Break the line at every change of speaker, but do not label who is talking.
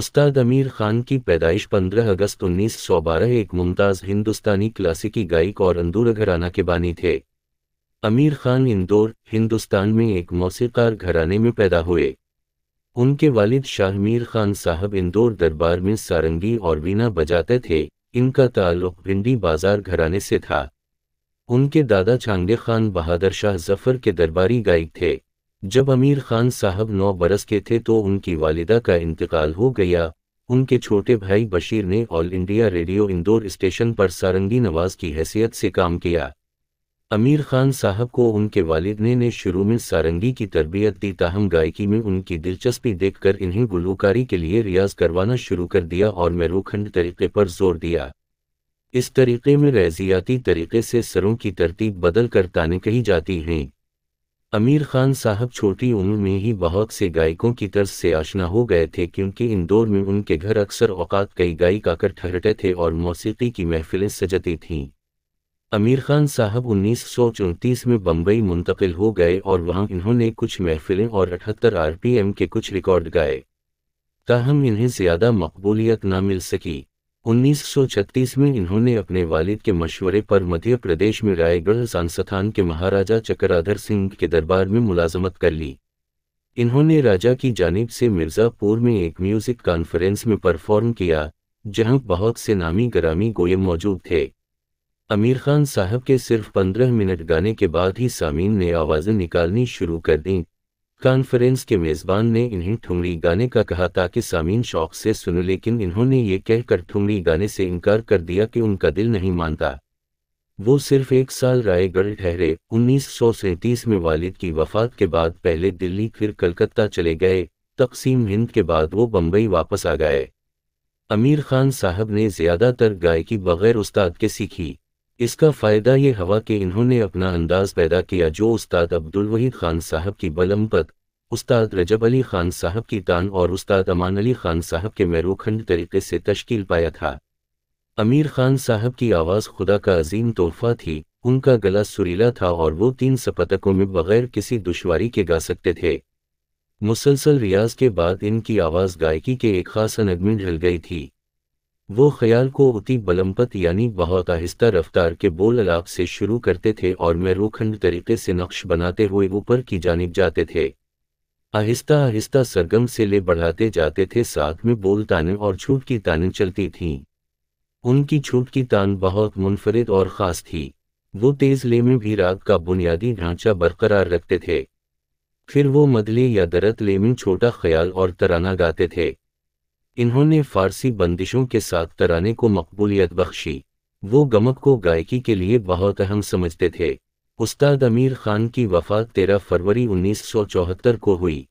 उस्ताद अमीर खान की पैदाइश 15 अगस्त 1912 एक मुमताज़ हिंदुस्तानी क्लासिकी गायक और अंदूर घराना के बानी थे अमीर खान इंदौर हिंदुस्तान में एक मौसीकार घराने में पैदा हुए उनके वालिद शाहमीर खान साहब इंदौर दरबार में सारंगी और वीणा बजाते थे इनका ताल्लुक भिंडी बाजार घराने से था उनके दादा चांगे खान बहादुर शाह जफर के दरबारी गायक थे जब अमीर खान साहब नौ बरस के थे तो उनकी वालिदा का इंतकाल हो गया उनके छोटे भाई बशीर ने All India Radio Indore station पर सारंगी नवाज की हैसियत से काम किया अमीर खान साहब को उनके वालिदने ने शुरू में सारंगी की तरबियत दी ताहम गायकी में उनकी दिलचस्पी देखकर इन्हें गुलूकारी के लिए रियाज करवाना शुरू कर दिया और मेरूखंड तरीके पर जोर दिया इस तरीके में रैजियाती तरीके से सरों की तरतीब बदल कर ताने कही जाती हैं अमीर खान साहब छोटी उम्र में ही बहुत से गायकों की तर्ज से आशना हो गए थे क्योंकि इंदौर में उनके घर अक्सर औकात कई गायिक आकर ठहरते थे और मौसीकी की महफिलें सजती थीं अमीर खान साहब उन्नीस में बम्बई मुंतकिल हो गए और वहां इन्होंने कुछ महफिलें और अठहत्तर आरपीएम के कुछ रिकॉर्ड गाए ताहम इन्हें ज्यादा मकबूलियत न मिल सकी 1936 में इन्होंने अपने वालिद के मशवरे पर मध्य प्रदेश में रायगढ़ संस्थान के महाराजा चक्राधर सिंह के दरबार में मुलाजमत कर ली इन्होंने राजा की जानिब से मिर्ज़ापुर में एक म्यूज़िक कॉन्फ्रेंस में परफॉर्म किया जहां बहुत से नामी ग्रामी गोये मौजूद थे आमिर खान साहब के सिर्फ पंद्रह मिनट गाने के बाद ही सामीन ने आवाज़ें निकालनी शुरू कर दीं कॉन्फ्रेंस के मेजबान ने इन्हें ठुमरी गाने का कहा ताकि सामीन शौक से सुनो लेकिन इन्होंने ये कहकर ठुमरी गाने से इनकार कर दिया कि उनका दिल नहीं मानता वो सिर्फ एक साल रायगढ़ ठहरे उन्नीस में वालिद की वफात के बाद पहले दिल्ली फिर कलकत्ता चले गए तकसीम हिंद के बाद वो बम्बई वापस आ गए अमीर खान साहब ने ज़्यादातर गायकी बगैर उस्ताद के सीखी इसका फ़ायदा ये हवा कि इन्होंने अपना अंदाज पैदा किया जो उस्ताद अब्दुल वहीद खान साहब की बलम्पत उस्ताद रजब अली खान साहब की टान और उस्ताद अमान अली खान साहब के मैरूखंड तरीके से तश्कील पाया था अमीर खान साहब की आवाज़ खुदा का अजीम तोहफा थी उनका गला सुरीला था और वो तीन सपतकों में बगैर किसी दुश्वारी के गा सकते थे मुसलसल रियाज के बाद इनकी आवाज़ गायकी के एक खास अनग में ढल गई थी वो ख्याल को उती बलम्पत यानी बहुत आहिस्ता रफ्तार के बोल अलाप से शुरू करते थे और मैरूखंड तरीके से नक्श बनाते हुए ऊपर की जानब जाते थे आहिस्ता आहिस्ता सरगम से ले बढ़ाते जाते थे साथ में बोल ताने और छूट की ताने चलती थीं उनकी छूट की तान बहुत मुनफरद और ख़ास थी वो तेज ले में भी राग का बुनियादी ढांचा बरकरार रखते थे फिर वो मदले या दरत ले में छोटा ख्याल और तराना गाते थे इन्होंने फारसी बंदिशों के साथ तराने को मकबूलियत बख्शी वो गमक को गायकी के लिए बहुत अहम समझते थे उस्ताद अमीर खान की वफा 13 फरवरी 1974 को हुई